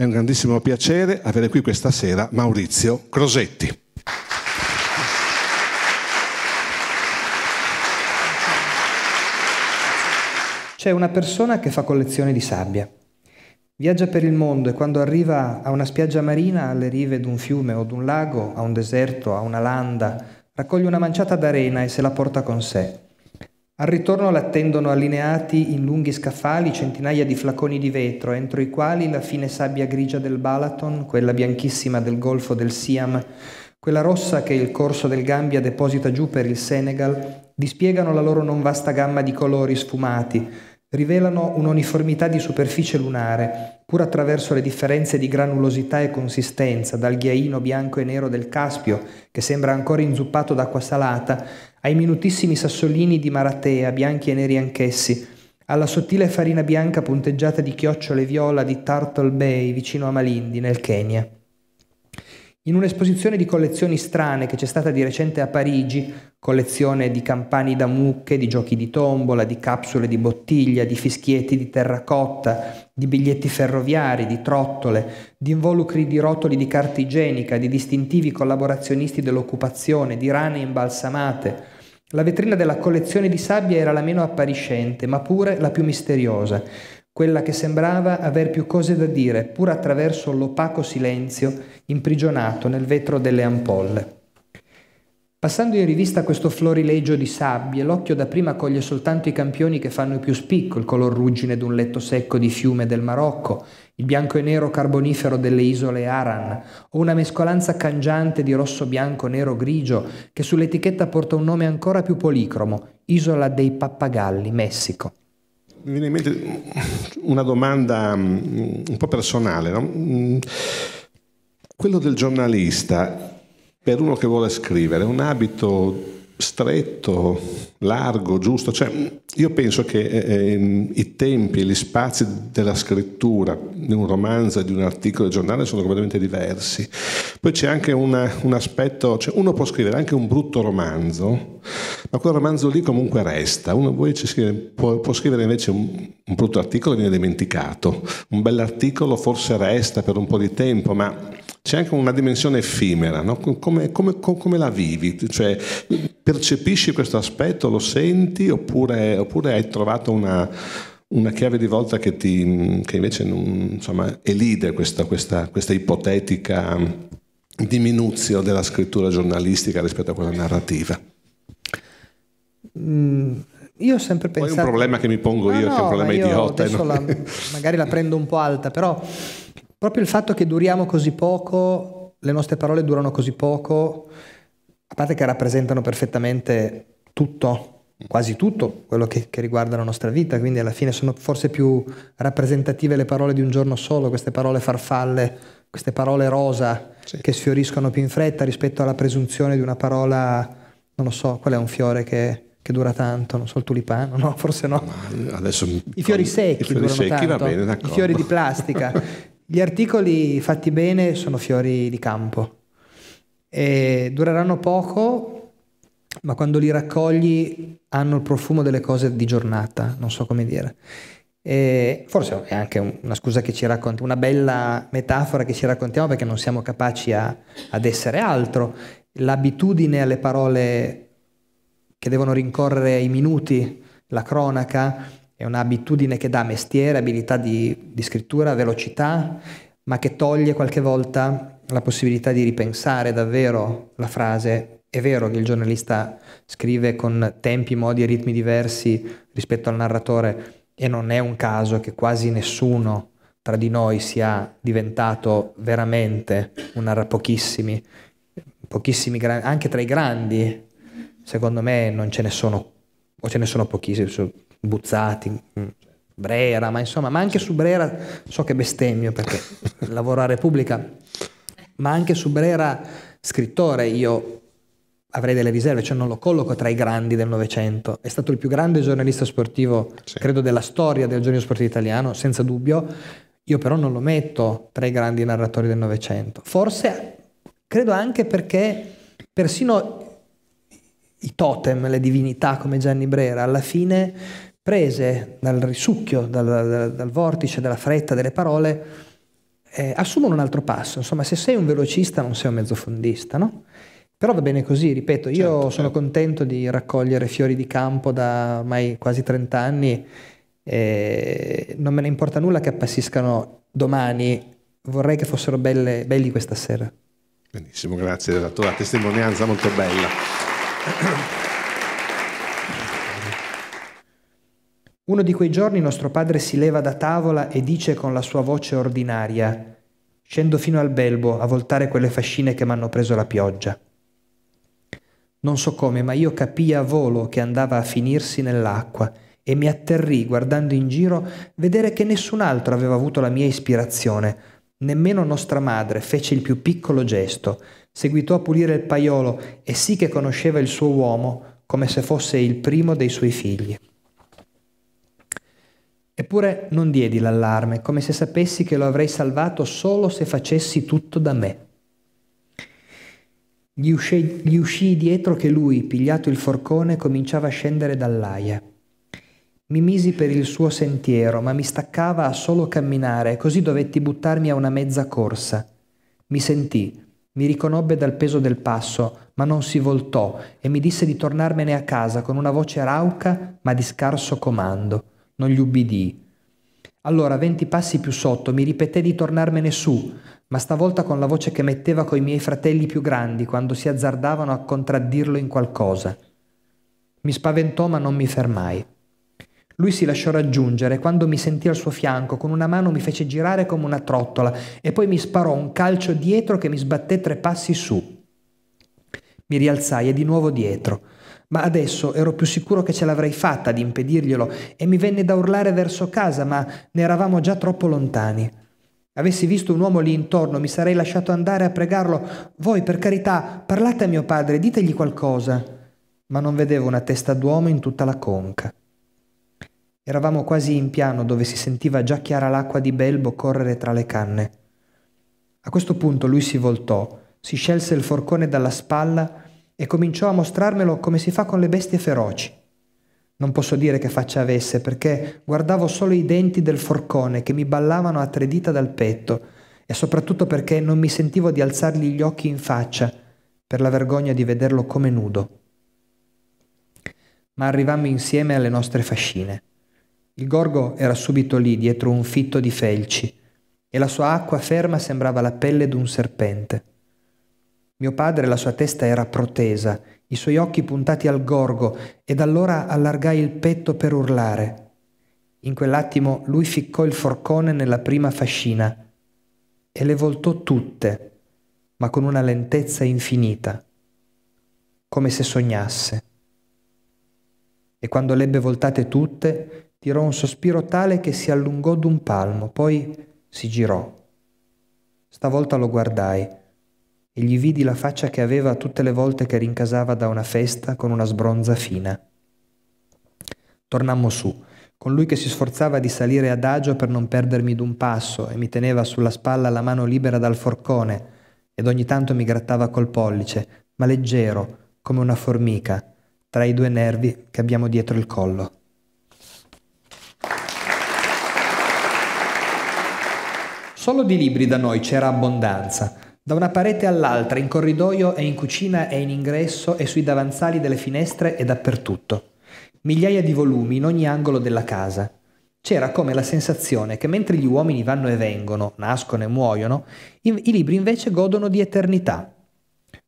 È un grandissimo piacere avere qui questa sera Maurizio Crosetti. C'è una persona che fa collezione di sabbia. Viaggia per il mondo e quando arriva a una spiaggia marina, alle rive di un fiume o di un lago, a un deserto, a una landa, raccoglie una manciata d'arena e se la porta con sé. Al ritorno l'attendono allineati in lunghi scaffali centinaia di flaconi di vetro, entro i quali la fine sabbia grigia del Balaton, quella bianchissima del golfo del Siam, quella rossa che il corso del Gambia deposita giù per il Senegal, dispiegano la loro non vasta gamma di colori sfumati, rivelano un'uniformità di superficie lunare, pur attraverso le differenze di granulosità e consistenza, dal ghiaino bianco e nero del Caspio, che sembra ancora inzuppato d'acqua salata, ai minutissimi sassolini di maratea, bianchi e neri anch'essi, alla sottile farina bianca punteggiata di chiocciole viola di Turtle Bay, vicino a Malindi, nel Kenya. In un'esposizione di collezioni strane che c'è stata di recente a Parigi, collezione di campani da mucche, di giochi di tombola, di capsule di bottiglia, di fischietti di terracotta, di biglietti ferroviari, di trottole, di involucri di rotoli di carta igienica, di distintivi collaborazionisti dell'occupazione, di rane imbalsamate. La vetrina della collezione di sabbia era la meno appariscente, ma pure la più misteriosa, quella che sembrava aver più cose da dire, pur attraverso l'opaco silenzio imprigionato nel vetro delle ampolle. Passando in rivista questo florilegio di sabbie, l'occhio dapprima coglie soltanto i campioni che fanno più spicco, il color ruggine d'un letto secco di fiume del Marocco, il bianco e nero carbonifero delle isole Aran, o una mescolanza cangiante di rosso bianco, nero, grigio, che sull'etichetta porta un nome ancora più policromo, Isola dei Pappagalli, Messico. Mi viene in mente una domanda mm, un po' personale, no? Mm, quello del giornalista per uno che vuole scrivere, un abito stretto, largo, giusto. Cioè, io penso che eh, ehm, i tempi gli spazi della scrittura di un romanzo, di un articolo di giornale sono completamente diversi. Poi c'è anche una, un aspetto, cioè uno può scrivere anche un brutto romanzo, ma quel romanzo lì comunque resta. Uno voi scrive, può, può, scrivere invece un, un brutto articolo e viene dimenticato. Un bell'articolo forse resta per un po' di tempo, ma c'è anche una dimensione effimera, no? come, come, come, la vivi? Cioè, percepisci questo aspetto, lo senti oppure, oppure hai trovato una, una, chiave di volta che, ti, che invece non, insomma, elide questa, questa, questa ipotetica diminuzione della scrittura giornalistica rispetto a quella narrativa? Mm. Io ho sempre pensato. Poi è un problema che mi pongo no, io, no, che è un problema ma idiota. No? La, magari la prendo un po' alta, però proprio il fatto che duriamo così poco, le nostre parole durano così poco, a parte che rappresentano perfettamente tutto, quasi tutto quello che, che riguarda la nostra vita, quindi alla fine sono forse più rappresentative le parole di un giorno solo, queste parole farfalle, queste parole rosa sì. che sfioriscono più in fretta rispetto alla presunzione di una parola, non lo so, qual è un fiore che che dura tanto, non so il tulipano, no, forse no. no adesso I fiori secchi, I fiori secchi, secchi va bene, d'accordo. I fiori di plastica. Gli articoli fatti bene sono fiori di campo. E dureranno poco, ma quando li raccogli hanno il profumo delle cose di giornata, non so come dire. E forse è anche una scusa che ci racconti, una bella metafora che ci raccontiamo perché non siamo capaci a, ad essere altro. L'abitudine alle parole che devono rincorrere i minuti, la cronaca, è un'abitudine che dà mestiere, abilità di, di scrittura, velocità, ma che toglie qualche volta la possibilità di ripensare davvero la frase è vero che il giornalista scrive con tempi, modi e ritmi diversi rispetto al narratore e non è un caso che quasi nessuno tra di noi sia diventato veramente un narratore, pochissimi, pochissimi anche tra i grandi, secondo me non ce ne sono, o ce ne sono pochissimi, Buzzati, mm, Brera, ma insomma, ma anche su Brera so che bestemmio perché lavoro a Repubblica, ma anche su Brera scrittore io avrei delle riserve, cioè non lo colloco tra i grandi del Novecento. È stato il più grande giornalista sportivo, sì. credo, della storia del giornalismo sportivo italiano, senza dubbio. Io però non lo metto tra i grandi narratori del Novecento. Forse credo anche perché persino i totem, le divinità come Gianni Brera, alla fine prese dal risucchio, dal, dal vortice, dalla fretta delle parole, eh, assumono un altro passo. Insomma, se sei un velocista non sei un mezzofondista, no? Però va bene così, ripeto, io certo, sono certo. contento di raccogliere fiori di campo da ormai quasi 30 anni, eh, non me ne importa nulla che appassiscano domani, vorrei che fossero belle, belli questa sera. Benissimo, grazie della tua testimonianza molto bella. Uno di quei giorni nostro padre si leva da tavola e dice con la sua voce ordinaria Scendo fino al belbo a voltare quelle fascine che m'hanno preso la pioggia. Non so come, ma io capii a volo che andava a finirsi nell'acqua e mi atterrì guardando in giro vedere che nessun altro aveva avuto la mia ispirazione. Nemmeno nostra madre fece il più piccolo gesto, seguitò a pulire il paiolo e sì che conosceva il suo uomo come se fosse il primo dei suoi figli. Eppure non diedi l'allarme, come se sapessi che lo avrei salvato solo se facessi tutto da me. Gli uscì, gli uscì dietro che lui, pigliato il forcone, cominciava a scendere dall'aia. Mi misi per il suo sentiero, ma mi staccava a solo camminare, così dovetti buttarmi a una mezza corsa. Mi sentì, mi riconobbe dal peso del passo, ma non si voltò e mi disse di tornarmene a casa con una voce rauca ma di scarso comando non gli ubbidii. Allora, venti passi più sotto, mi ripeté di tornarmene su, ma stavolta con la voce che metteva coi miei fratelli più grandi quando si azzardavano a contraddirlo in qualcosa. Mi spaventò ma non mi fermai. Lui si lasciò raggiungere e quando mi sentì al suo fianco con una mano mi fece girare come una trottola e poi mi sparò un calcio dietro che mi sbatté tre passi su. Mi rialzai e di nuovo dietro. Ma adesso ero più sicuro che ce l'avrei fatta ad impedirglielo e mi venne da urlare verso casa, ma ne eravamo già troppo lontani. Avessi visto un uomo lì intorno, mi sarei lasciato andare a pregarlo. Voi, per carità, parlate a mio padre, ditegli qualcosa. Ma non vedevo una testa d'uomo in tutta la conca. Eravamo quasi in piano dove si sentiva già chiara l'acqua di Belbo correre tra le canne. A questo punto lui si voltò, si scelse il forcone dalla spalla e cominciò a mostrarmelo come si fa con le bestie feroci. Non posso dire che faccia avesse, perché guardavo solo i denti del forcone che mi ballavano a tre dita dal petto, e soprattutto perché non mi sentivo di alzargli gli occhi in faccia, per la vergogna di vederlo come nudo. Ma arrivammo insieme alle nostre fascine. Il gorgo era subito lì, dietro un fitto di felci, e la sua acqua ferma sembrava la pelle d'un serpente. Mio padre la sua testa era protesa, i suoi occhi puntati al gorgo ed allora allargai il petto per urlare. In quell'attimo lui ficcò il forcone nella prima fascina e le voltò tutte, ma con una lentezza infinita, come se sognasse. E quando le ebbe voltate tutte, tirò un sospiro tale che si allungò d'un palmo, poi si girò. Stavolta lo guardai e gli vidi la faccia che aveva tutte le volte che rincasava da una festa con una sbronza fina. Tornammo su, con lui che si sforzava di salire adagio per non perdermi d'un passo e mi teneva sulla spalla la mano libera dal forcone ed ogni tanto mi grattava col pollice, ma leggero, come una formica, tra i due nervi che abbiamo dietro il collo. Solo di libri da noi c'era abbondanza. Da una parete all'altra, in corridoio e in cucina e in ingresso e sui davanzali delle finestre e dappertutto. Migliaia di volumi in ogni angolo della casa. C'era come la sensazione che mentre gli uomini vanno e vengono, nascono e muoiono, i, i libri invece godono di eternità.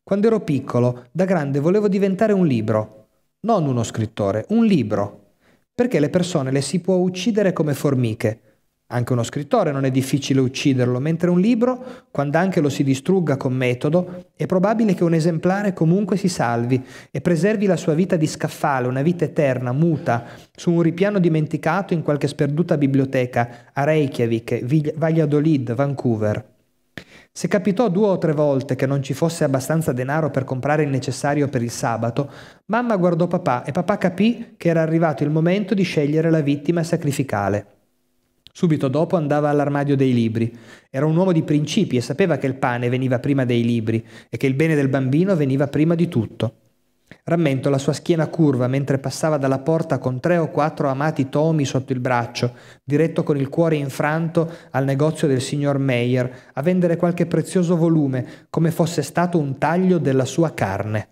Quando ero piccolo, da grande volevo diventare un libro. Non uno scrittore, un libro. Perché le persone le si può uccidere come formiche, anche uno scrittore non è difficile ucciderlo, mentre un libro, quando anche lo si distrugga con metodo, è probabile che un esemplare comunque si salvi e preservi la sua vita di scaffale, una vita eterna, muta, su un ripiano dimenticato in qualche sperduta biblioteca a Reykjavik, Valladolid, Vancouver. Se capitò due o tre volte che non ci fosse abbastanza denaro per comprare il necessario per il sabato, mamma guardò papà e papà capì che era arrivato il momento di scegliere la vittima sacrificale. Subito dopo andava all'armadio dei libri. Era un uomo di principi e sapeva che il pane veniva prima dei libri e che il bene del bambino veniva prima di tutto. Rammento la sua schiena curva mentre passava dalla porta con tre o quattro amati tomi sotto il braccio, diretto con il cuore infranto al negozio del signor Meyer a vendere qualche prezioso volume, come fosse stato un taglio della sua carne.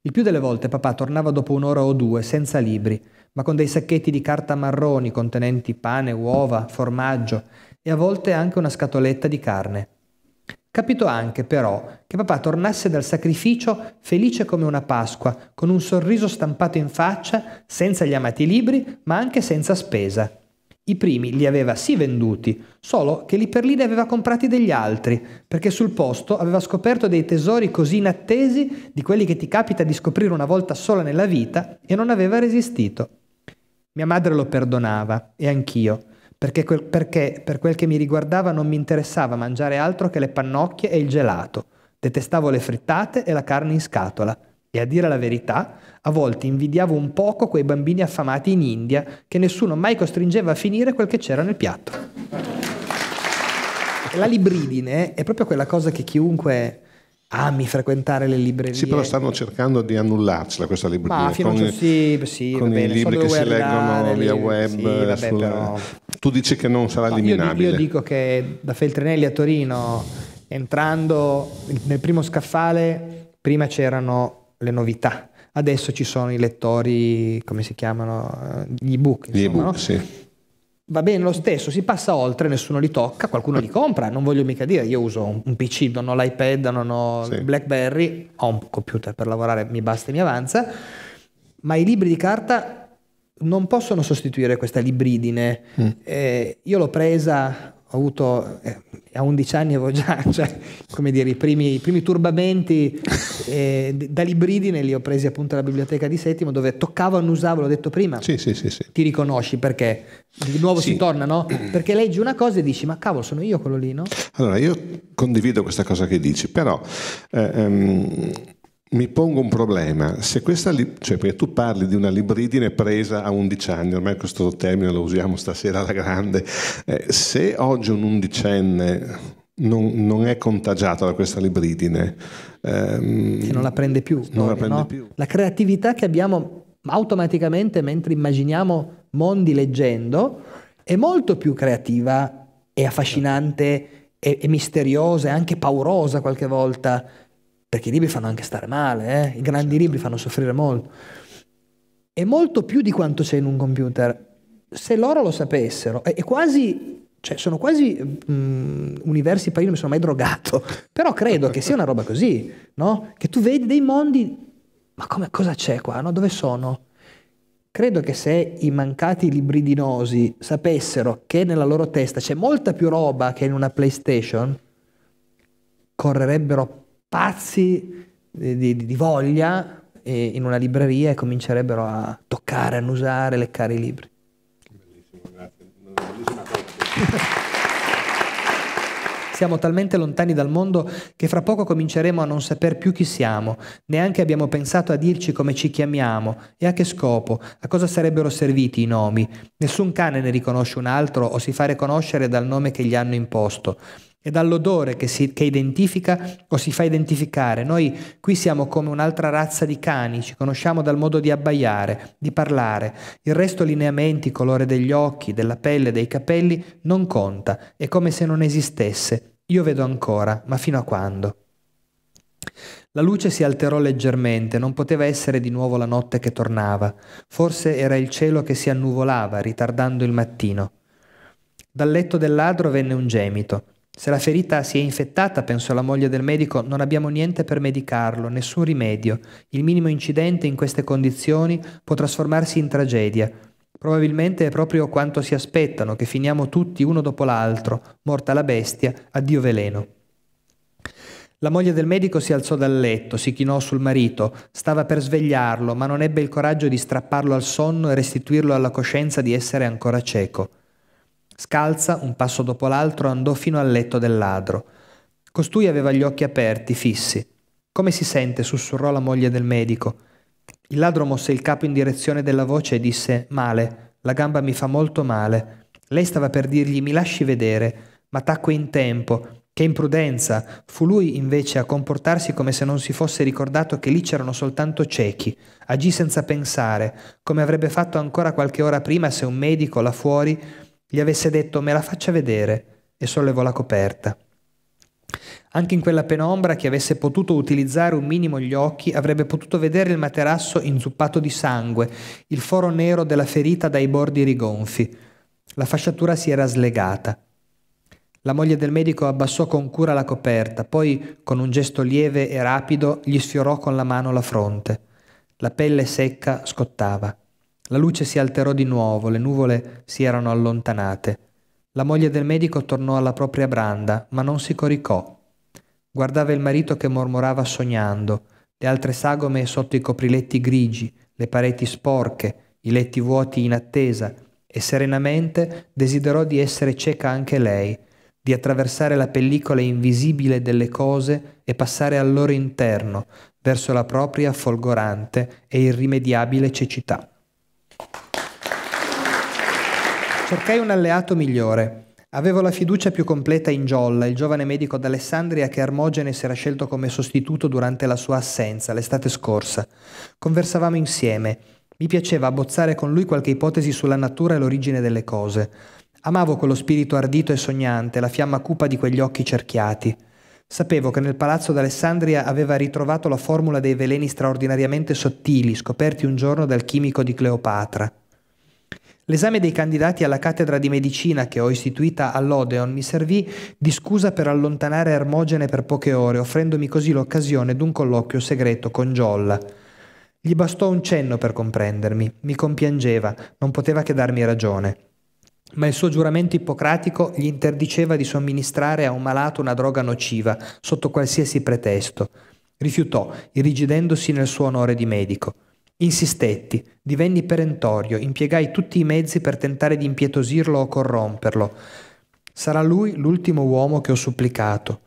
Il più delle volte papà tornava dopo un'ora o due, senza libri, ma con dei sacchetti di carta marroni contenenti pane, uova, formaggio e a volte anche una scatoletta di carne. Capito anche però che papà tornasse dal sacrificio felice come una Pasqua, con un sorriso stampato in faccia, senza gli amati libri, ma anche senza spesa. I primi li aveva sì venduti, solo che lì per lì ne aveva comprati degli altri, perché sul posto aveva scoperto dei tesori così inattesi di quelli che ti capita di scoprire una volta sola nella vita e non aveva resistito. Mia madre lo perdonava, e anch'io, perché, perché per quel che mi riguardava non mi interessava mangiare altro che le pannocchie e il gelato. Detestavo le frittate e la carne in scatola. E a dire la verità, a volte invidiavo un poco quei bambini affamati in India che nessuno mai costringeva a finire quel che c'era nel piatto. La libridine è proprio quella cosa che chiunque ami frequentare le librerie. Sì, però stanno cercando di annullarcela questa libreria. Ma fino con, a certo- sì, sì, con bene, i libri che si leggono via web. Sì, vabbè, sulla... però... Tu dici che non sarà no, eliminabile. Io, dico che da Feltrinelli a Torino, entrando nel primo scaffale, prima c'erano le novità. Adesso ci sono i lettori, come si chiamano? Eh, gli ebook. Insomma, Gli ebook, no? sì va bene lo stesso, si passa oltre, nessuno li tocca, qualcuno li compra, non voglio mica dire, io uso un, PC, non ho l'iPad, non ho sì. Blackberry, ho un computer per lavorare, mi basta e mi avanza, ma i libri di carta non possono sostituire questa libridine. Mm. Eh, io l'ho presa ho avuto eh, a 11 anni avevo già cioè, come dire, i, primi, i primi turbamenti eh, da libridine li ho presi appunto alla biblioteca di Settimo dove toccavo, annusavo, l'ho detto prima sì, sì, sì, sì. ti riconosci perché di nuovo sì. si torna no? perché leggi una cosa e dici ma cavolo sono io quello lì no? allora io condivido questa cosa che dici però eh, ehm, mi pongo un problema, se questa, cioè perché tu parli di una libridine presa a 11 anni, ormai questo termine lo usiamo stasera alla grande, eh, se oggi un undicenne non, non, è contagiato da questa libridine, ehm, non la prende più, non la, prende no? più. la creatività che abbiamo automaticamente mentre immaginiamo mondi leggendo è molto più creativa e affascinante e, e misteriosa e anche paurosa qualche volta perché i libri fanno anche stare male, eh? i grandi certo. libri fanno soffrire molto. E molto più di quanto c'è in un computer. Se loro lo sapessero, è quasi cioè, sono quasi mh, mm, universi pari, non mi sono mai drogato, però credo che sia una roba così, no? Che tu vedi dei mondi, ma come, cosa c'è qua, no? Dove sono? Credo che se i mancati libridinosi sapessero che nella loro testa c'è molta più roba che in una PlayStation, correrebbero pazzi di, di, di voglia in una libreria e comincerebbero a toccare, a annusare, leccare i libri. Bellissimo, grazie. bellissima cosa. Siamo talmente lontani dal mondo che fra poco cominceremo a non saper più chi siamo, neanche abbiamo pensato a dirci come ci chiamiamo e a che scopo, a cosa sarebbero serviti i nomi. Nessun cane ne riconosce un altro o si fa riconoscere dal nome che gli hanno imposto è dall'odore che, si, che identifica o si fa identificare. Noi qui siamo come un'altra razza di cani, ci conosciamo dal modo di abbaiare, di parlare. Il resto lineamenti, colore degli occhi, della pelle, dei capelli, non conta, è come se non esistesse. Io vedo ancora, ma fino a quando? La luce si alterò leggermente, non poteva essere di nuovo la notte che tornava. Forse era il cielo che si annuvolava, ritardando il mattino. Dal letto del ladro venne un gemito. Se la ferita si è infettata, pensò la moglie del medico, non abbiamo niente per medicarlo, nessun rimedio. Il minimo incidente in queste condizioni può trasformarsi in tragedia. Probabilmente è proprio quanto si aspettano, che finiamo tutti uno dopo l'altro, morta la bestia, addio veleno. La moglie del medico si alzò dal letto, si chinò sul marito, stava per svegliarlo, ma non ebbe il coraggio di strapparlo al sonno e restituirlo alla coscienza di essere ancora cieco. Scalza, un passo dopo l'altro, andò fino al letto del ladro. Costui aveva gli occhi aperti, fissi. Come si sente? sussurrò la moglie del medico. Il ladro mosse il capo in direzione della voce e disse Male, la gamba mi fa molto male. Lei stava per dirgli mi lasci vedere, ma tacque in tempo. Che imprudenza! Fu lui invece a comportarsi come se non si fosse ricordato che lì c'erano soltanto ciechi. Agì senza pensare, come avrebbe fatto ancora qualche ora prima se un medico là fuori gli avesse detto me la faccia vedere e sollevò la coperta. Anche in quella penombra chi avesse potuto utilizzare un minimo gli occhi avrebbe potuto vedere il materasso inzuppato di sangue, il foro nero della ferita dai bordi rigonfi. La fasciatura si era slegata. La moglie del medico abbassò con cura la coperta, poi, con un gesto lieve e rapido, gli sfiorò con la mano la fronte. La pelle secca scottava. La luce si alterò di nuovo, le nuvole si erano allontanate. La moglie del medico tornò alla propria branda, ma non si coricò. Guardava il marito che mormorava sognando, le altre sagome sotto i copriletti grigi, le pareti sporche, i letti vuoti in attesa, e serenamente desiderò di essere cieca anche lei, di attraversare la pellicola invisibile delle cose e passare al loro interno, verso la propria folgorante e irrimediabile cecità. Cercai un alleato migliore. Avevo la fiducia più completa in Giolla, il giovane medico d'Alessandria che Armogene si era scelto come sostituto durante la sua assenza l'estate scorsa. Conversavamo insieme. Mi piaceva abbozzare con lui qualche ipotesi sulla natura e l'origine delle cose. Amavo quello spirito ardito e sognante, la fiamma cupa di quegli occhi cerchiati. Sapevo che nel palazzo d'Alessandria aveva ritrovato la formula dei veleni straordinariamente sottili, scoperti un giorno dal chimico di Cleopatra. L'esame dei candidati alla cattedra di medicina che ho istituita all'Odeon mi servì di scusa per allontanare Ermogene per poche ore, offrendomi così l'occasione d'un colloquio segreto con Giolla. Gli bastò un cenno per comprendermi, mi compiangeva, non poteva che darmi ragione. Ma il suo giuramento ippocratico gli interdiceva di somministrare a un malato una droga nociva, sotto qualsiasi pretesto. Rifiutò, irrigidendosi nel suo onore di medico. Insistetti, divenni perentorio, impiegai tutti i mezzi per tentare di impietosirlo o corromperlo. Sarà lui l'ultimo uomo che ho supplicato.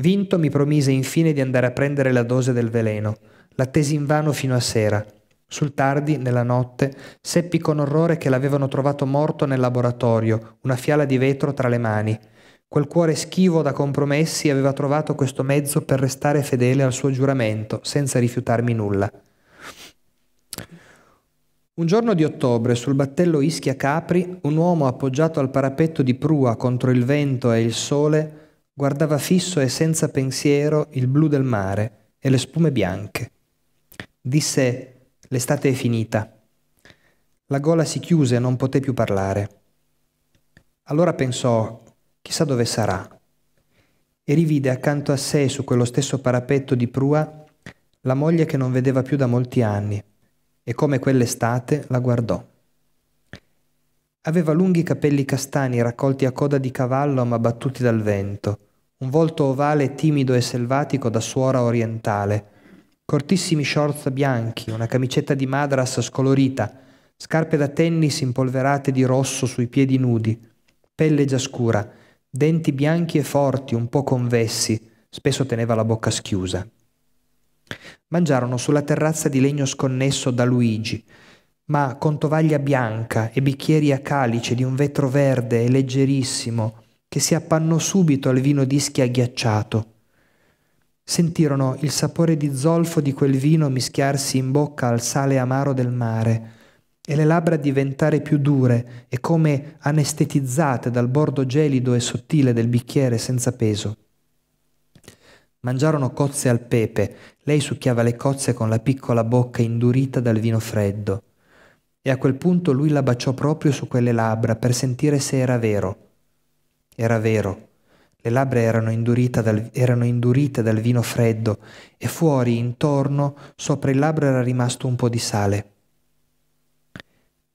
Vinto mi promise infine di andare a prendere la dose del veleno. L'attesi invano fino a sera. Sul tardi, nella notte, seppi con orrore che l'avevano trovato morto nel laboratorio, una fiala di vetro tra le mani. Quel cuore schivo da compromessi aveva trovato questo mezzo per restare fedele al suo giuramento, senza rifiutarmi nulla. Un giorno di ottobre, sul battello Ischia Capri, un uomo appoggiato al parapetto di prua contro il vento e il sole guardava fisso e senza pensiero il blu del mare e le spume bianche. Disse: L'estate è finita. La gola si chiuse e non poté più parlare. Allora pensò: Chissà dove sarà. E rivide accanto a sé, su quello stesso parapetto di prua, la moglie che non vedeva più da molti anni e come quell'estate la guardò. Aveva lunghi capelli castani raccolti a coda di cavallo ma battuti dal vento, un volto ovale timido e selvatico da suora orientale, cortissimi shorts bianchi, una camicetta di madras scolorita, scarpe da tennis impolverate di rosso sui piedi nudi, pelle già scura, denti bianchi e forti, un po' convessi, spesso teneva la bocca schiusa. Mangiarono sulla terrazza di legno sconnesso da Luigi, ma con tovaglia bianca e bicchieri a calice di un vetro verde e leggerissimo che si appannò subito al vino dischi agghiacciato. Sentirono il sapore di zolfo di quel vino mischiarsi in bocca al sale amaro del mare e le labbra diventare più dure e come anestetizzate dal bordo gelido e sottile del bicchiere senza peso. Mangiarono cozze al pepe lei succhiava le cozze con la piccola bocca indurita dal vino freddo. E a quel punto lui la baciò proprio su quelle labbra per sentire se era vero. Era vero. Le labbra erano, dal, erano indurite dal vino freddo e fuori, intorno, sopra il labbro era rimasto un po' di sale.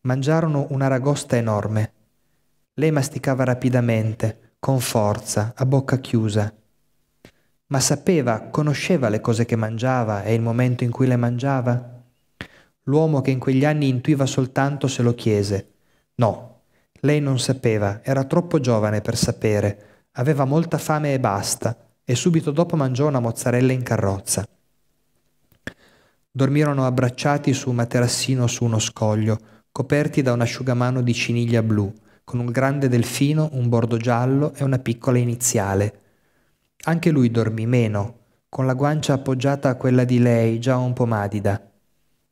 Mangiarono una ragosta enorme. Lei masticava rapidamente, con forza, a bocca chiusa ma sapeva, conosceva le cose che mangiava e il momento in cui le mangiava? L'uomo che in quegli anni intuiva soltanto se lo chiese. No, lei non sapeva, era troppo giovane per sapere, aveva molta fame e basta, e subito dopo mangiò una mozzarella in carrozza. Dormirono abbracciati su un materassino su uno scoglio, coperti da un asciugamano di ciniglia blu, con un grande delfino, un bordo giallo e una piccola iniziale. Anche lui dormì meno, con la guancia appoggiata a quella di lei, già un po' madida.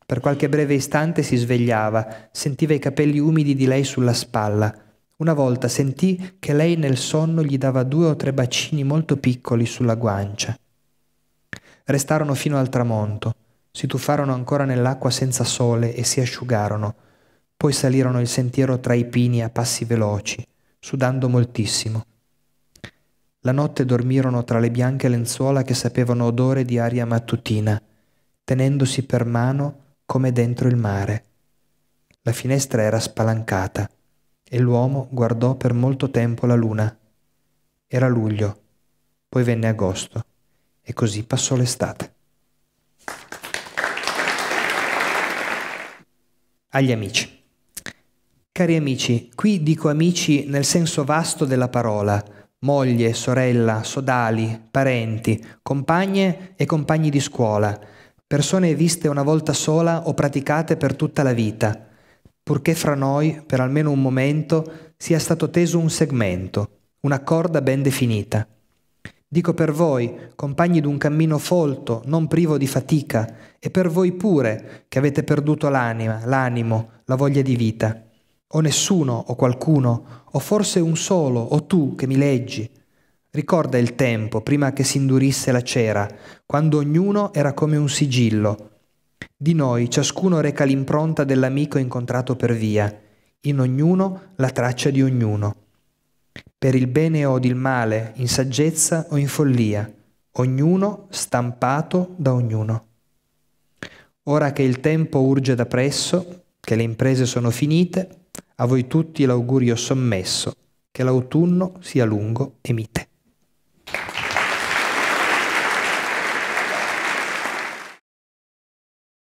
Per qualche breve istante si svegliava, sentiva i capelli umidi di lei sulla spalla. Una volta sentì che lei nel sonno gli dava due o tre bacini molto piccoli sulla guancia. Restarono fino al tramonto, si tuffarono ancora nell'acqua senza sole e si asciugarono. Poi salirono il sentiero tra i pini a passi veloci, sudando moltissimo. La notte dormirono tra le bianche lenzuola che sapevano odore di aria mattutina, tenendosi per mano come dentro il mare. La finestra era spalancata e l'uomo guardò per molto tempo la luna. Era luglio, poi venne agosto e così passò l'estate. Agli amici. Cari amici, qui dico amici nel senso vasto della parola, moglie, sorella, sodali, parenti, compagne e compagni di scuola, persone viste una volta sola o praticate per tutta la vita, purché fra noi, per almeno un momento, sia stato teso un segmento, una corda ben definita. Dico per voi, compagni d'un cammino folto, non privo di fatica, e per voi pure, che avete perduto l'anima, l'animo, la voglia di vita. O nessuno, o qualcuno, o forse un solo, o tu che mi leggi. Ricorda il tempo prima che si indurisse la cera, quando ognuno era come un sigillo. Di noi ciascuno reca l'impronta dell'amico incontrato per via, in ognuno la traccia di ognuno. Per il bene o il male, in saggezza o in follia, ognuno stampato da ognuno. Ora che il tempo urge da presso, che le imprese sono finite, a voi tutti l'augurio sommesso che l'autunno sia lungo e mite.